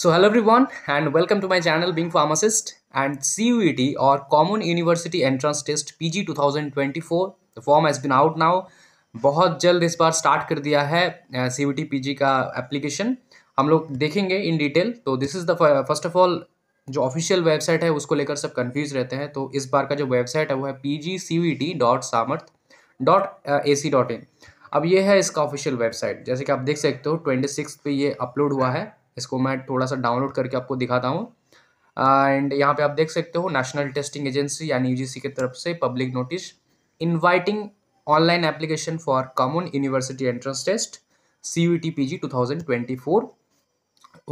so hello every and welcome to my channel being and and C E T और common university entrance test P G two thousand twenty four the form has been out now बहुत जल्द इस बार start कर दिया है C U T P G का application हम लोग देखेंगे इन डिटेल तो this is the first of all जो ऑफिशियल वेबसाइट है उसको लेकर सब कन्फ्यूज रहते हैं तो इस बार का जो वेबसाइट है वो है P G C U T dot Samarth dot A C dot in अब ये है इसका ऑफिशियल वेबसाइट जैसे कि आप देख सकते हो ट्वेंटी सिक्स पे ये अपलोड हुआ है इसको मैं थोड़ा सा डाउनलोड करके आपको दिखाता हूँ एंड यहाँ पे आप देख सकते हो नेशनल टेस्टिंग एजेंसी यानी यूजीसी की तरफ से public notice inviting online application for common university entrance test C U T P two thousand twenty four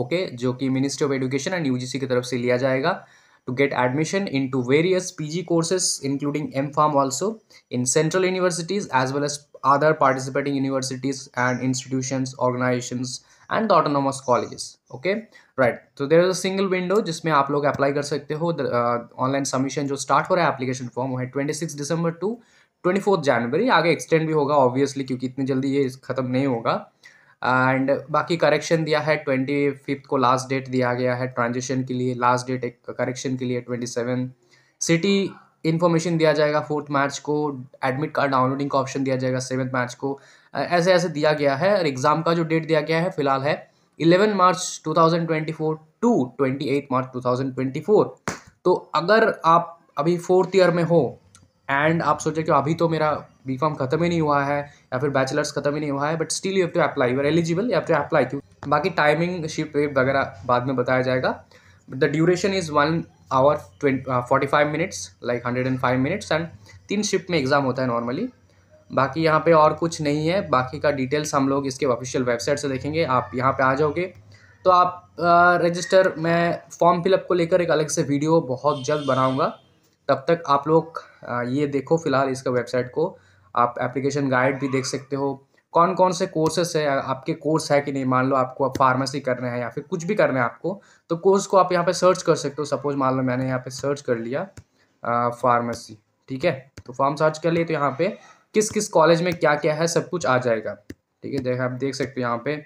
okay जो कि ministry of education and U की तरफ से लिया जाएगा to get admission into various P G courses including M pharm also in central universities as well as other participating universities and institutions organizations and the autonomous colleges okay right तो there is a single window जिसमें आप लोग apply कर सकते हो online submission uh, जो start हो रहा है एप्लीकेशन फॉर्म वो है ट्वेंटी सिक्स दिसंबर टू ट्वेंटी फोर्थ जनवरी आगे एक्सटेंड भी होगा ऑब्वियसली क्योंकि इतनी जल्दी ये ख़त्म नहीं होगा एंड बाकी करेक्शन दिया है ट्वेंटी फिफ्थ को लास्ट डेट दिया गया है ट्रांजेक्शन के लिए लास्ट डेट एक करेक्शन के लिए ट्वेंटी सेवन सिटी इन्फॉर्मेशन दिया जाएगा फोर्थ मार्च को एडमिट कार्ड डाउनलोडिंग का ऑप्शन दिया जाएगा सेवन्थ मार्च को ऐसे ऐसे दिया गया है और एग्ज़ाम का जो डेट दिया गया है फिलहाल है eleven March to two eight March four तो अगर आप अभी फोर्थ ईयर में हो एंड आप सोचे कि अभी तो मेरा बी कॉम खत्म ही नहीं हुआ है या फिर बैचलर्स खत्म ही नहीं हुआ है but still you have to apply your eligible you have to apply बाकी टाइमिंग शिप वगैरह बाद में बताया जाएगा the duration is one hour forty five minutes like hundred and five minutes and तीन शिफ्ट में एग्ज़ाम होता है नॉर्मली बाकी यहाँ पे और कुछ नहीं है बाकी का डिटेल्स हम लोग इसके ऑफिशियल वेबसाइट से देखेंगे आप यहाँ पे आ जाओगे तो आप रजिस्टर uh, मैं फॉर्म फिलअप को लेकर एक अलग से वीडियो बहुत जल्द बनाऊँगा तब तक आप लोग आ, uh, ये देखो फ़िलहाल इसका वेबसाइट को आप एप्लीकेशन गाइड भी देख सकते हो कौन कौन से कोर्सेस है आपके कोर्स है कि नहीं मान लो आपको आप फार्मेसी करना है या फिर कुछ भी करना है आपको तो कोर्स को आप यहाँ पे सर्च कर सकते हो सपोज मान लो मैंने यहाँ पे सर्च कर लिया फार्मेसी ठीक है तो फॉर्म सर्च कर लिए तो यहाँ पे किस किस कॉलेज में क्या क्या है सब कुछ आ जाएगा ठीक है देख आप देख सकते हो यहाँ पे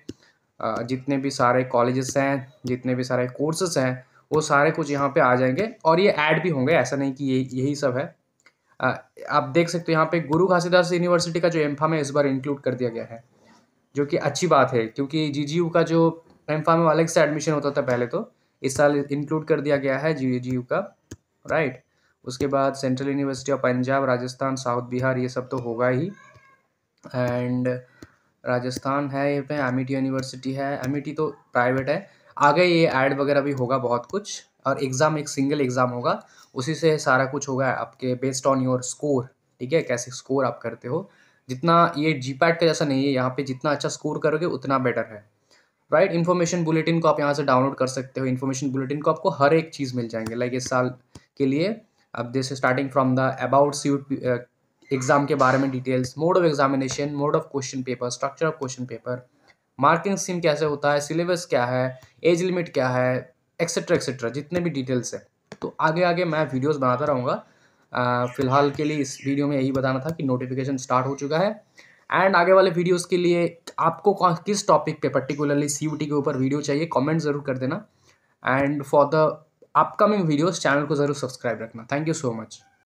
जितने भी सारे कॉलेजेस हैं जितने भी सारे कोर्सेस हैं वो सारे कुछ यहाँ पे आ जाएंगे और ये ऐड भी होंगे ऐसा नहीं कि ये यही सब है आप देख सकते हो यहाँ पे गुरु घासीदास यूनिवर्सिटी का जो एम्फा में इस बार इंक्लूड कर दिया गया है जो कि अच्छी बात है क्योंकि जी का जो एम्फा में अलग से एडमिशन होता था पहले तो इस साल इंक्लूड कर दिया गया है जी का राइट उसके बाद central university of Punjab Rajasthan south Bihar ये सब तो होगा ही एंड राजस्थान है ये पे एम यूनिवर्सिटी है एम तो प्राइवेट है आगे ये ऐड वगैरह भी होगा बहुत कुछ और एग्ज़ाम एक सिंगल एग्ज़ाम होगा उसी से सारा कुछ होगा आपके बेस्ड ऑन योर स्कोर ठीक है कैसे स्कोर आप करते हो जितना ये जी पैड का जैसा नहीं है यहाँ पे जितना अच्छा स्कोर करोगे उतना बेटर है राइट इन्फॉर्मेशन बुलेटिन को आप यहाँ से डाउनलोड कर सकते हो इन्फॉर्मेशन बुलेटिन को आपको हर एक चीज़ मिल जाएंगे लाइक इस साल के लिए अब जैसे starting from the about seat exam के बारे में details mode of examination mode of question paper structure of question paper marking scheme कैसे होता है सिलेबस क्या है एज लिमिट क्या है एक्सेट्रा एक्सेट्रा जितने भी डिटेल्स हैं तो आगे आगे मैं वीडियोस बनाता रहूँगा फिलहाल के लिए इस वीडियो में यही बताना था कि नोटिफिकेशन स्टार्ट हो चुका है एंड आगे वाले वीडियोस के लिए आपको किस टॉपिक पे पर्टिकुलरली सी के ऊपर वीडियो चाहिए कमेंट ज़रूर कर देना and for the upcoming videos channel को ज़रूर सब्सक्राइब रखना थैंक यू सो मच